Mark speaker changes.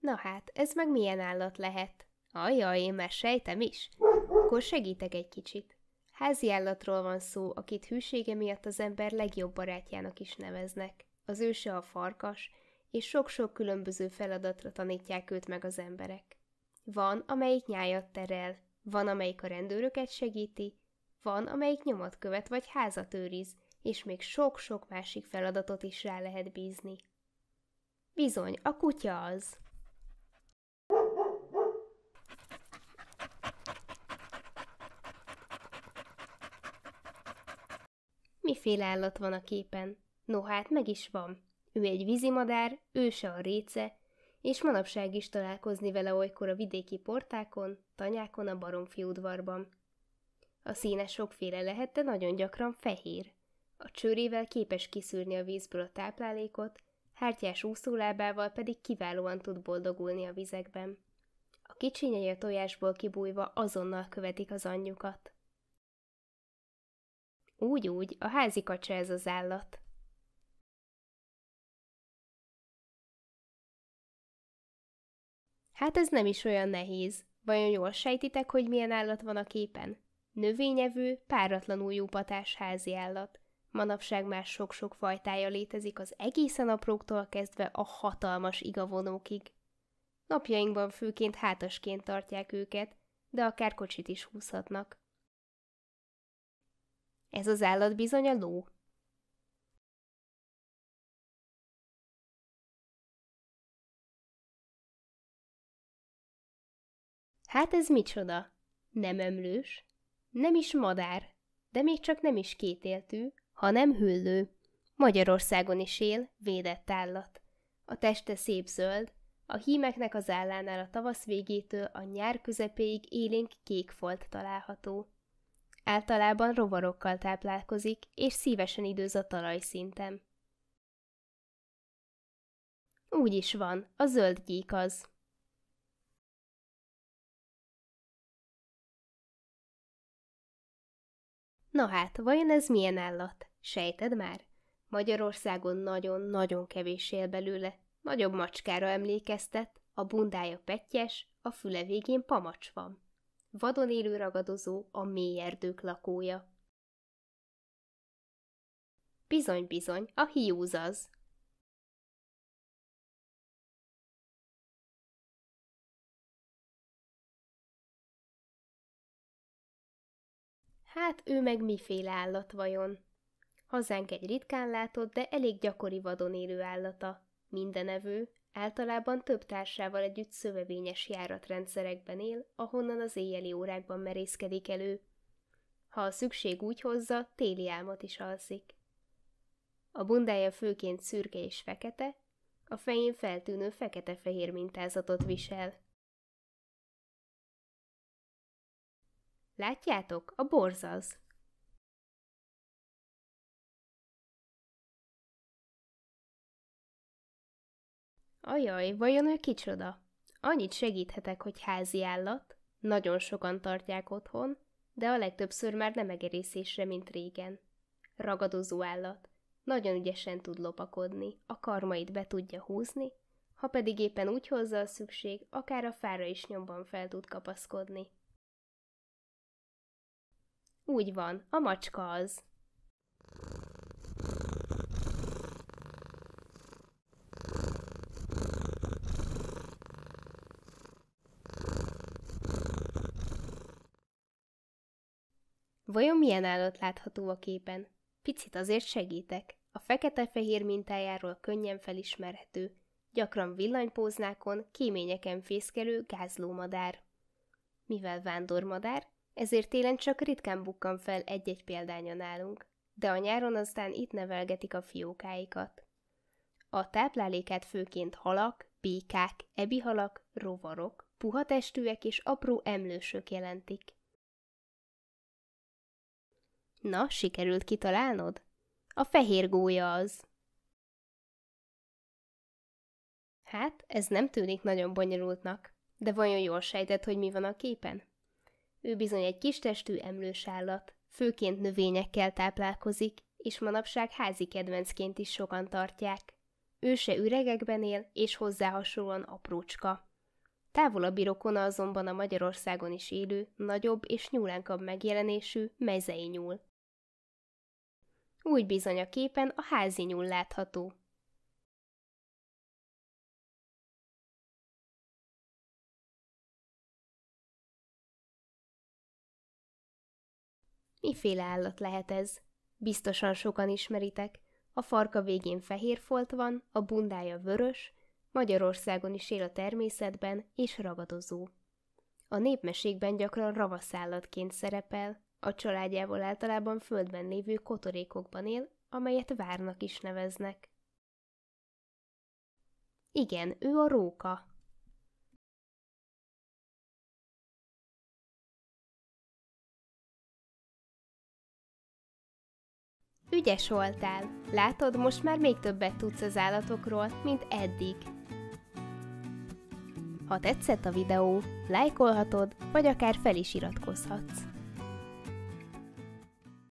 Speaker 1: Na hát, ez meg milyen állat lehet? Ajaj, én már sejtem is. Akkor segítek egy kicsit. Házi állatról van szó, akit hűsége miatt az ember legjobb barátjának is neveznek. Az őse a farkas, és sok-sok különböző feladatra tanítják őt meg az emberek. Van, amelyik nyájat terel, van, amelyik a rendőröket segíti, van, amelyik nyomat követ vagy házat őriz, és még sok-sok másik feladatot is rá lehet bízni. Bizony, a kutya az! Miféle állat van a képen? No hát, meg is van. Ő egy vízimadár, őse a réce, és manapság is találkozni vele olykor a vidéki portákon, tanyákon a baromfi udvarban. A színe sokféle lehet, de nagyon gyakran fehér. A csőrével képes kiszűrni a vízből a táplálékot, hártyás úszólábával pedig kiválóan tud boldogulni a vizekben. A kicsinyei a tojásból kibújva
Speaker 2: azonnal követik az anyjukat. Úgy-úgy, a házi kacsa ez az állat. Hát ez nem is olyan nehéz. Vajon jól sejtitek,
Speaker 1: hogy milyen állat van a képen? Növényevő, páratlanul jó patás házi állat. Manapság már sok-sok fajtája létezik az egészen apróktól kezdve a hatalmas igavonókig. Napjainkban főként hátasként tartják őket,
Speaker 2: de akár kocsit is húzhatnak. Ez az állat bizony a ló. Hát ez micsoda? Nem emlős, nem is madár, de még csak nem is kétéltű,
Speaker 1: hanem hüllő. Magyarországon is él, védett állat. A teste szép zöld, a hímeknek az állánál a tavasz végétől a nyár közepéig élénk kék folt található. Általában rovarokkal táplálkozik, és
Speaker 2: szívesen időz a talajszinten. Úgy is van, a zöld gyík az. Na hát, vajon ez milyen állat?
Speaker 1: Sejted már? Magyarországon nagyon-nagyon kevés él belőle. Nagyobb macskára emlékeztet, a bundája pettyes, a füle végén pamacs van
Speaker 2: vadon élő ragadozó a mély erdők lakója. Bizony-bizony, a hiúz az. Hát ő meg miféle állat vajon?
Speaker 1: Hazánk egy ritkán látott, de elég gyakori vadon élő állata. Mindenevő, Általában több társával együtt szövevényes járatrendszerekben él, ahonnan az éjjeli órákban merészkedik elő. Ha a szükség úgy hozza, téli álmat is alszik. A bundája főként szürke és fekete, a fején
Speaker 2: feltűnő fekete-fehér mintázatot visel. Látjátok, a borz az. Ajaj, vajon ő kicsoda? Annyit segíthetek, hogy házi állat, nagyon
Speaker 1: sokan tartják otthon, de a legtöbbször már nem egerészésre, mint régen. Ragadozó állat, nagyon ügyesen tud lopakodni, a karmait be tudja húzni, ha pedig éppen úgy hozza a szükség, akár a fára is nyomban fel tud kapaszkodni. Úgy van, a macska az. Vajon milyen állat látható a képen? Picit azért segítek. A fekete-fehér mintájáról könnyen felismerhető, gyakran villanypóznákon, kéményeken fészkelő gázlómadár. Mivel vándormadár, ezért télen csak ritkán bukkan fel egy-egy példánya nálunk, de a nyáron aztán itt nevelgetik a fiókáikat. A táplálékát főként halak, békák, ebihalak, rovarok, puha testűek és apró emlősök
Speaker 2: jelentik. Na, sikerült kitalálnod? A fehér gólya az.
Speaker 1: Hát, ez nem tűnik nagyon bonyolultnak, de vajon jól sejtett, hogy mi van a képen? Ő bizony egy kis testű emlős állat, főként növényekkel táplálkozik, és manapság házi kedvencként is sokan tartják. Ő se üregekben él, és hozzá hasonlóan aprócska. Távolabbi rokona azonban a Magyarországon is élő, nagyobb és nyúlánkabb megjelenésű mezei nyúl.
Speaker 2: Úgy bizony a képen a házi nyúl látható. Miféle állat lehet ez? Biztosan
Speaker 1: sokan ismeritek. A farka végén fehér folt van, a bundája vörös, Magyarországon is él a természetben és ragadozó. A népmesékben gyakran ravaszállatként szerepel, a családjával általában földben lévő kotorékokban
Speaker 2: él, amelyet várnak is neveznek. Igen, ő a róka. Ügyes voltál. Látod, most már még többet tudsz az állatokról, mint eddig.
Speaker 1: Ha tetszett a videó, lájkolhatod, vagy akár fel is iratkozhatsz.